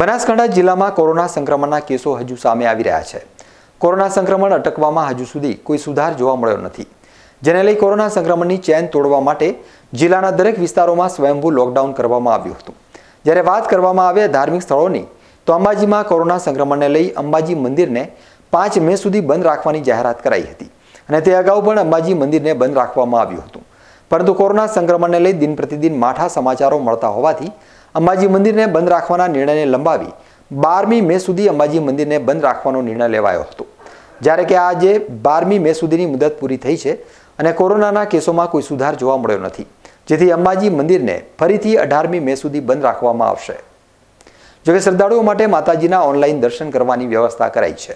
બનાસકાંઠા જિલ્લામાં કોરોના સંક્રમણના કેસો હજુ સામે આવી રહ્યા છે કોરોના સંક્રમણ અટકવામાં હજુ સુધી કોઈ સુધાર જોવા મળ્યો નથી જેને લઈ કોરોના સંક્રમણની ચેન તોડવા માટે જિલ્લાના દરેક વિસ્તારોમાં સ્વયંભૂ લોકડાઉન કરવામાં આવ્યું હતું જ્યારે વાત કરવામાં આવે ધાર્મિક સ્થળોની તો અંબાજીમાં કોરોના સંક્રમણને લઈ અંબાજી મંદિરને પાંચ મે સુધી બંધ રાખવાની જાહેરાત કરાઈ હતી અને તે અગાઉ પણ અંબાજી મંદિરને બંધ રાખવામાં આવ્યું હતું પરંતુ કોરોના સંક્રમણને લઈ દિન પ્રતિદિન માઠા સમાચારો મળતા હોવાથી અંબાજી મંદિરને બંધ રાખવાના નિર્ણયને લંબાવી બારમી મે સુધી અંબાજી મંદિરને બંધ રાખવાનો નિર્ણય લેવાયો હતો જ્યારે કે આજે બારમી મે સુધીની મુદત પૂરી થઈ છે અને કોરોનાના કેસોમાં કોઈ સુધાર જોવા મળ્યો નથી જેથી અંબાજી મંદિરને ફરીથી અઢારમી મે સુધી બંધ રાખવામાં આવશે જોકે શ્રદ્ધાળુઓ માટે માતાજીના ઓનલાઈન દર્શન કરવાની વ્યવસ્થા કરાઈ છે